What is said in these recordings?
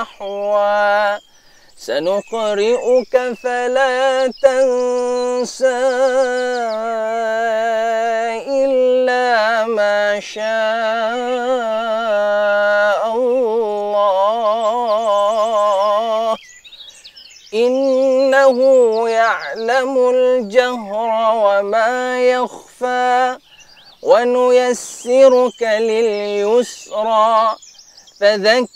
نحوا سنقرئك فلا تنسى إلا ما شاء الله إنه يعلم الجهر وما يخفى ونيسرك لليسرى فذكر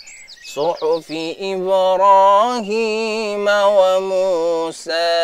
صحف إبراهيم وموسى